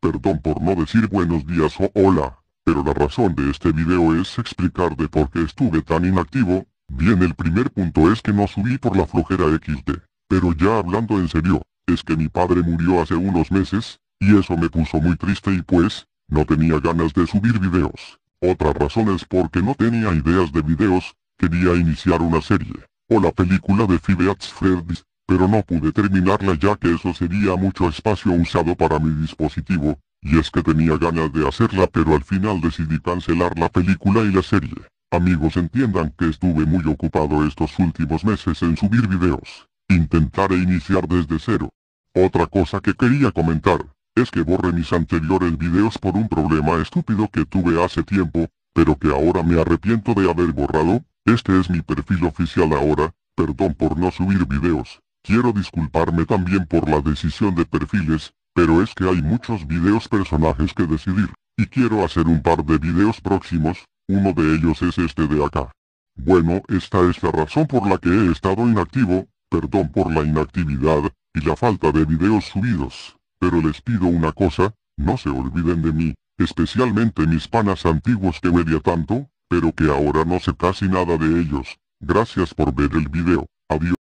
Perdón por no decir buenos días o hola, pero la razón de este video es explicar de por qué estuve tan inactivo. Bien el primer punto es que no subí por la flojera XD, pero ya hablando en serio, es que mi padre murió hace unos meses, y eso me puso muy triste y pues, no tenía ganas de subir videos. Otra razón es porque no tenía ideas de videos, quería iniciar una serie, o la película de Five Freddy's, pero no pude terminarla ya que eso sería mucho espacio usado para mi dispositivo, y es que tenía ganas de hacerla pero al final decidí cancelar la película y la serie. Amigos entiendan que estuve muy ocupado estos últimos meses en subir videos. Intentaré iniciar desde cero. Otra cosa que quería comentar, es que borré mis anteriores videos por un problema estúpido que tuve hace tiempo, pero que ahora me arrepiento de haber borrado, este es mi perfil oficial ahora, perdón por no subir videos, Quiero disculparme también por la decisión de perfiles, pero es que hay muchos videos personajes que decidir, y quiero hacer un par de videos próximos, uno de ellos es este de acá. Bueno, esta es la razón por la que he estado inactivo, perdón por la inactividad, y la falta de videos subidos, pero les pido una cosa, no se olviden de mí, especialmente mis panas antiguos que media tanto, pero que ahora no sé casi nada de ellos. Gracias por ver el video. Adiós.